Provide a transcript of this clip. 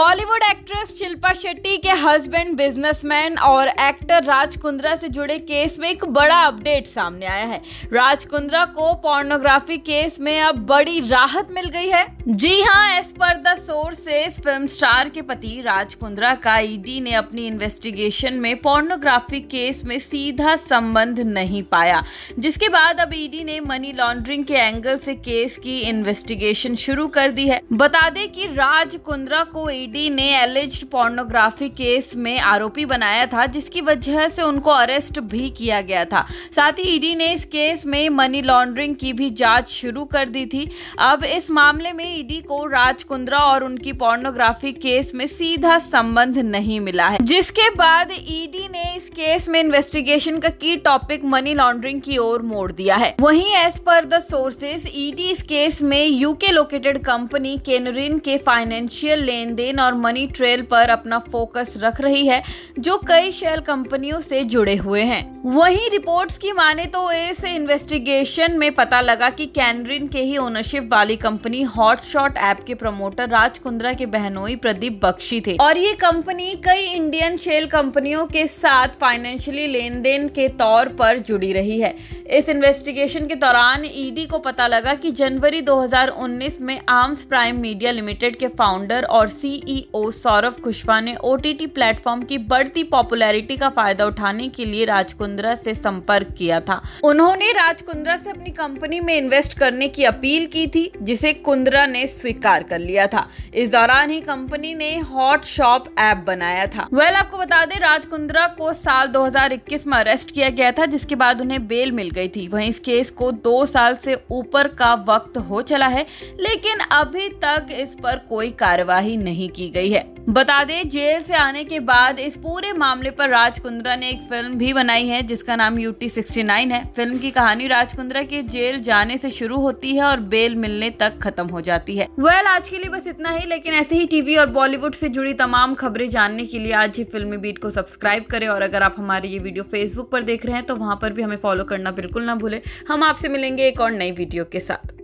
Bollywood actress Shilpa Shetty के husband businessman और actor Raj Kundra से जुड़े केस में एक बड़ा अपडेट सामने आया है राज कुंद्रा को पोर्नोग्राफी केस में अब बड़ी राहत मिल गई है जी हाँ as per the sources film star के पति राज कुंद्रा का ईडी e ने अपनी इन्वेस्टिगेशन में पोर्नोग्राफी केस में सीधा संबंध नहीं पाया जिसके बाद अब ईडी e ने मनी लॉन्ड्रिंग के एंगल से केस की इन्वेस्टिगेशन शुरू कर दी है बता दें कि राज कुंद्रा को ईडी e ईडी ने एलिज्ड पोर्नोग्राफी केस में आरोपी बनाया था जिसकी वजह से उनको अरेस्ट भी किया गया था साथ ही ईडी ने इस केस में मनी लॉन्ड्रिंग की भी जांच शुरू कर दी थी अब इस मामले में ईडी को राज कुंद्रा और उनकी पोर्नोग्राफी केस में सीधा संबंध नहीं मिला है जिसके बाद ईडी ने इस केस में इन्वेस्टिगेशन का की टॉपिक मनी लॉन्ड्रिंग की ओर मोड़ दिया है वहीं as per the sources ED इस केस में यूके लोकेटेड कंपनी केनरिन के फाइनेंशियल लेन देन चेन और मनी ट्रेल पर अपना फोकस रख रही है जो कई शेल कंपनियों से जुड़े हुए हैं वहीं रिपोर्ट्स की माने तो इस इन्वेस्टिगेशन में पता लगा कि कैनरिन के ही ओनरशिप वाली कंपनी हॉटशॉट ऐप के प्रमोटर राज कुंद्रा के बहनोई प्रदीप बख्शी थे और ये कंपनी कई इंडियन शेल कंपनियों के साथ फाइनेंशियली लेन देन के तौर पर जुड़ी रही है इस इन्वेस्टिगेशन के दौरान ईडी e को पता लगा कि जनवरी 2019 में आर्म्स प्राइम मीडिया लिमिटेड के फाउंडर और C CEO e Saurabh Kushwaha ने ओटीटी प्लेटफॉर्म की बढ़ती पॉपुलैरिटी का फायदा उठाने के लिए राजकुंद्रा से संपर्क किया था उन्होंने राजकुंद्रा से अपनी कंपनी में इन्वेस्ट करने की अपील की थी जिसे कुंद्रा ने स्वीकार कर लिया था इस दौरान ही कंपनी ने हॉट शॉप ऐप बनाया था वेल आपको बता दें राजकुंद्रा को साल 2021 में अरेस्ट किया गया था जिसके बाद उन्हें बेल मिल गई थी वहीं इस केस को दो साल से ऊपर का वक्त हो चला है लेकिन अभी तक इस पर कोई कार्यवाही नहीं की गई है बता दें जेल से आने के बाद इस पूरे मामले पर राज कुंद्रा ने एक फिल्म भी बनाई है जिसका नाम यूटी नाइन है फिल्म की कहानी राज कुंद्रा के जेल जाने से शुरू होती है और बेल मिलने तक खत्म हो जाती है वेल well, आज के लिए बस इतना ही लेकिन ऐसे ही टीवी और बॉलीवुड से जुड़ी तमाम खबरें जानने के लिए आज ही फिल्मी बीट को सब्सक्राइब करें और अगर आप हमारे ये वीडियो फेसबुक पर देख रहे हैं तो वहाँ पर भी हमें फॉलो करना बिल्कुल ना भूलें हम आपसे मिलेंगे एक और नई वीडियो के साथ